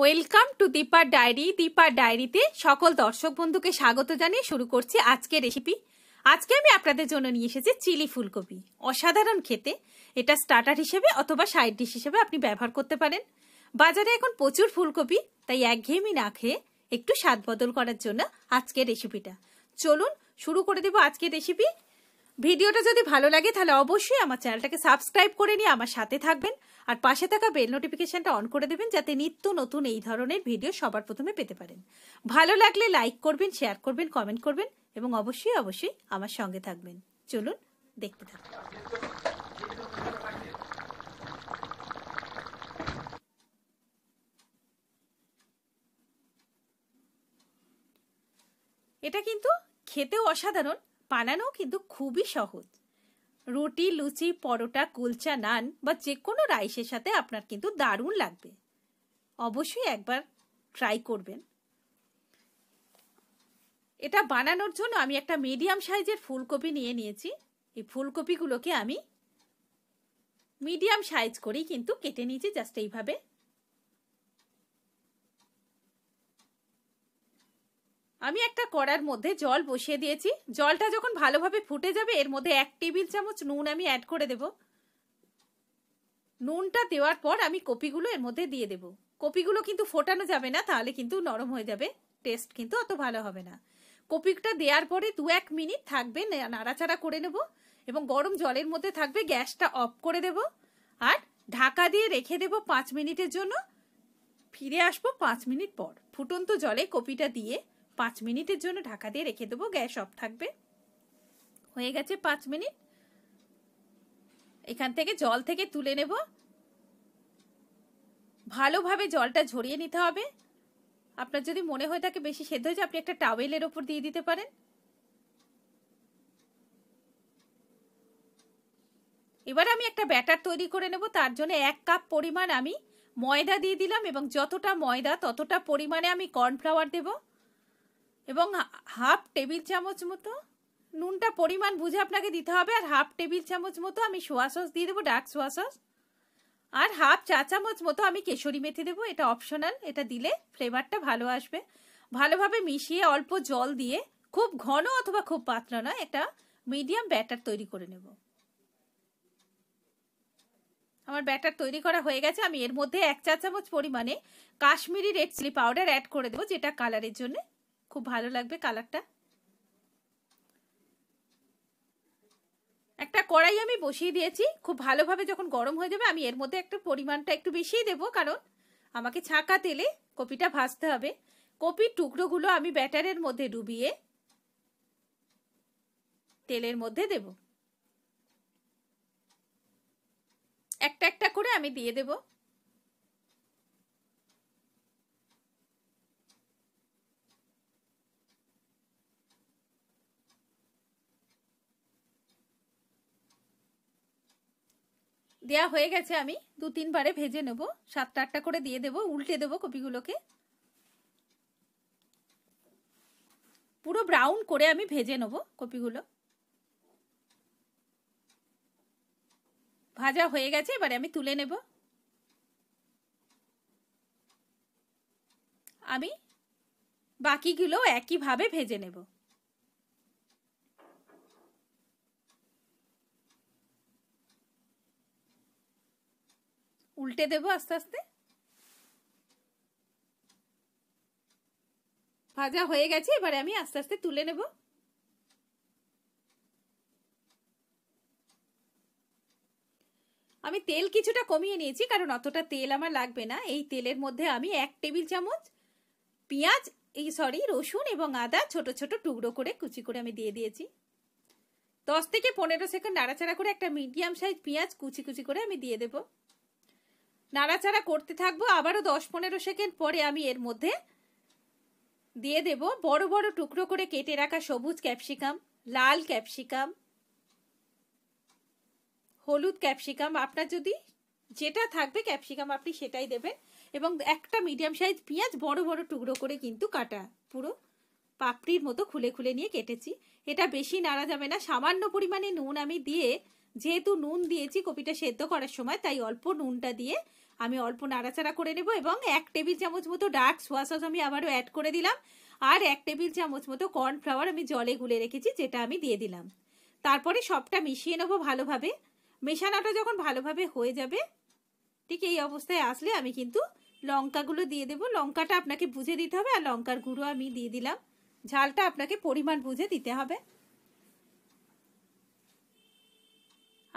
welcome to দীপার diary দীপার ডায়েরিতে সকল দর্শক বন্ধুকে স্বাগত জানিয়ে শুরু করছি আজকের রেসিপি আজকে আমি আপনাদের জন্য নিয়ে এসেছি চিলি ফুলকপি অসাধারণ খেতে এটা স্টার্টার হিসেবে অথবা সাইড ডিশ হিসেবে আপনি ব্যবহার করতে পারেন বাজারে এখন প্রচুর ফুলকপি তাই একঘেয়েমি না খেয়ে একটু স্বাদ বদল করার জন্য আজকের রেসিপিটা চলুন শুরু করে দেব আজকের রেসিপি ভিডিওটা যদি ভালো লাগে তাহলে অবশ্যই আমার চ্যানেলটাকে সাবস্ক্রাইব করে নিয়ে আমার সাথে থাকবেন আর পাশে থাকা বেল নোটিফিকেশনটা অন করে দেবেন যাতে নিত্য নতুন এই ধরনের ভিডিও সবার প্রথমে পেতে পারেন ভালো লাগলে লাইক করবেন শেয়ার করবেন কমেন্ট করবেন এবং অবশ্যই অবশ্যই আমার সঙ্গে থাকবেন চলুন দেখতে থাকুন এটা কিন্তু খেতেও অসাধারণ বানানো কিন্তু খুবই সহজ রুটি লুচি পরোটা কুলচা নান বা যে কোনো রাইসের সাথে আপনার কিন্তু দারুণ লাগবে অবশ্যই একবার ট্রাই করবেন এটা বানানোর জন্য আমি একটা মিডিয়াম সাইজের ফুলকপি নিয়ে নিয়েছি এই ফুলকপিগুলোকে আমি মিডিয়াম সাইজ করেই কিন্তু কেটে নিয়েছি জাস্ট এইভাবে আমি একটা কড়ার মধ্যে জল বসিয়ে দিয়েছি জলটা যখন ভালোভাবে ফুটে যাবে এর মধ্যে এক টেবিল চামচ নুন আমি অ্যাড করে দেব নুনটা দেওয়ার পর আমি কপিগুলো এর মধ্যে দিয়ে দেব কপিগুলো কিন্তু ফোটানো যাবে না তাহলে কিন্তু নরম হয়ে যাবে টেস্ট কিন্তু অত ভালো হবে না কপিটা দেওয়ার পরে দু এক মিনিট থাকবে নাড়াচাড়া করে নেব এবং গরম জলের মধ্যে থাকবে গ্যাসটা অফ করে দেব আর ঢাকা দিয়ে রেখে দেব পাঁচ মিনিটের জন্য ফিরে আসবো পাঁচ মিনিট পর ফুটন্ত জলে কপিটা দিয়ে পাঁচ মিনিটের জন্য ঢাকা দিয়ে রেখে দেবো গ্যাস অফ থাকবে হয়ে গেছে পাঁচ মিনিট এখান থেকে জল থেকে তুলে নেব ভালোভাবে জলটা ঝরিয়ে নিতে হবে আপনার যদি মনে হয়ে থাকে বেশি সেদ্ধ হয়েছে আপনি একটা টাওয়েলের ওপর দিয়ে দিতে পারেন এবার আমি একটা ব্যাটার তৈরি করে নেব তার জন্য এক কাপ পরিমাণ আমি ময়দা দিয়ে দিলাম এবং যতটা ময়দা ততটা পরিমাণে আমি কর্নফ্লাওয়ার দেবো এবং হাফ টেবিল চামচ মতো নুনটা পরিমাণ বুঝে আপনাকে দিতে হবে আর হাফ টেবিল চামচ মতো আমি সোয়া সস দিয়ে দেবো ডার্ক সোয়া সস আর হাফ চা চামচ মতো আমি কেশরি মেথি দেবো এটা অপশনাল এটা দিলে ফ্লেভারটা ভালো আসবে ভালোভাবে মিশিয়ে অল্প জল দিয়ে খুব ঘন অথবা খুব পাতলা নয় একটা মিডিয়াম ব্যাটার তৈরি করে নেব আমার ব্যাটার তৈরি করা হয়ে গেছে আমি এর মধ্যে এক চা চামচ পরিমাণে Kashmiri red chilli powder add করে দেবো যেটা কালারের জন্য খুব ভালো লাগবে কালারটা একটা কড়াই আমি বসিয়ে দিয়েছি খুব ভালোভাবে যখন গরম হয়ে যাবে আমি এর মধ্যে একটা পরিমাণটা একটু বেশিই দেবো কারণ আমাকে ছাঁকা তেলে কপিটা ভাজতে হবে কপির টুকরোগুলো আমি ব্যাটারের মধ্যে ডুবিয়ে তেলের মধ্যে দেব একটা একটা করে আমি দিয়ে দেবো দেয়া হয়ে গেছে আমি দু তিনবারে ভেজে নেব সাতটা আটটা করে দিয়ে দেব উল্টে দেব কপিগুলোকে পুরো ব্রাউন করে আমি ভেজে নেব কপিগুলো ভাজা হয়ে গেছে এবারে আমি তুলে নেব আমি বাকিগুলো একইভাবে ভেজে নেব উল্টে দেব আস্তে আস্তে ভাজা হয়ে গেছে এবারে আমি আস্তে আস্তে তুলে নেব আমি তেল কিছুটা কমিয়ে নিয়েছি কারণ অতটা তেল আমার লাগবে না এই তেলের মধ্যে আমি এক টেবিল চামচ পেঁয়াজ এই সরি রসুন এবং আদা ছোট ছোট টুকরো করে কুচি করে আমি দিয়ে দিয়েছি দশ থেকে পনেরো সেকেন্ড নাড়াচাড়া করে একটা মিডিয়াম সাইজ পেঁয়াজ কুচি কুচি করে আমি দিয়ে দেবো নাড়াচাড়া করতে থাকবো আবারও দশ পনেরো সেকেন্ড পরে আমি এর মধ্যে দিয়ে দেব বড় বড় টুকরো করে কেটে রাখা সবুজ ক্যাপসিকাম লাল ক্যাপসিকাম হলুদ ক্যাপসিকাম আপনার যদি যেটা থাকবে ক্যাপসিকাম আপনি সেটাই দেবেন এবং একটা মিডিয়াম সাইজ পেঁয়াজ বড় বড় টুকরো করে কিন্তু কাটা পুরো পাপড়ির মতো খুলে খুলে নিয়ে কেটেছি এটা বেশি নাড়া যাবে না সামান্য পরিমাণে নুন আমি দিয়ে যেহেতু নুন দিয়েছি কপিটা সেদ্ধ করার সময় তাই অল্প নুনটা দিয়ে আমি অল্প নাড়াচাড়া করে নেব এবং এক টেবিল চামচ মতো ডার্ক সোয়া সস আমি আবারও অ্যাড করে দিলাম আর এক টেবিল চামচ মতো কর্নফ্লাওয়ার আমি জলে গুলে রেখেছি যেটা আমি দিয়ে দিলাম তারপরে সবটা মিশিয়ে নেবো ভালোভাবে মেশানোটা যখন ভালোভাবে হয়ে যাবে ঠিক এই অবস্থায় আসলে আমি কিন্তু লঙ্কাগুলো দিয়ে দেবো লঙ্কাটা আপনাকে বুঝে দিতে হবে আর লঙ্কার গুঁড়ো আমি দিয়ে দিলাম ঝালটা আপনাকে পরিমাণ বুঝে দিতে হবে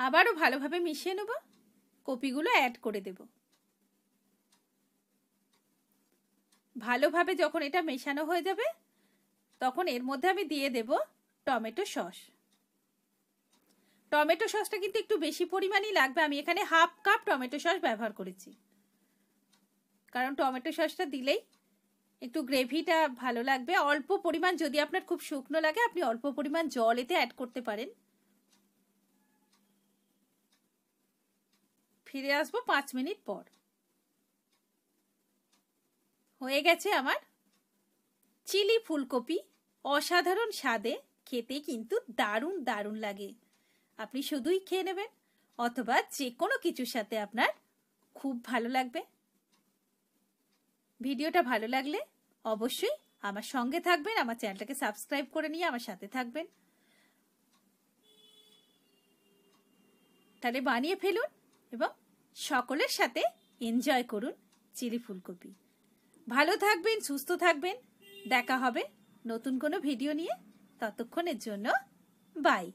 আবারও ভালোভাবে মিশিয়ে নেব কপিগুলো অ্যাড করে দেব ভালোভাবে যখন এটা মেশানো হয়ে যাবে তখন এর মধ্যে আমি দিয়ে দেব টমেটো সস টমেটো সসটা কিন্তু একটু বেশি পরিমাণই লাগবে আমি এখানে হাফ কাপ টমেটো সস ব্যবহার করেছি কারণ টমেটো সসটা দিলেই একটু গ্রেভিটা ভালো লাগবে অল্প পরিমাণ যদি আপনার খুব শুকনো লাগে আপনি অল্প পরিমাণ জল এতে অ্যাড করতে পারেন ফিরে আসবো পাঁচ মিনিট পর হয়ে গেছে আমার চিলি ফুলকপি অসাধারণ স্বাদে খেতে কিন্তু দারুণ দারুণ লাগে আপনি শুধুই খেয়ে নেবেন অথবা যে কোনো কিছুর সাথে আপনার খুব ভালো লাগবে ভিডিওটা ভালো লাগলে অবশ্যই আমার সঙ্গে থাকবেন আমার চ্যানেলটাকে সাবস্ক্রাইব করে নিয়ে আমার সাথে থাকবেন তাহলে বানিয়ে ফেলুন এবং সকলের সাথে এনজয় করুন চিলি ফুলকপি ভালো থাকবেন সুস্থ থাকবেন দেখা হবে নতুন কোনো ভিডিও নিয়ে ততক্ষণের জন্য বাই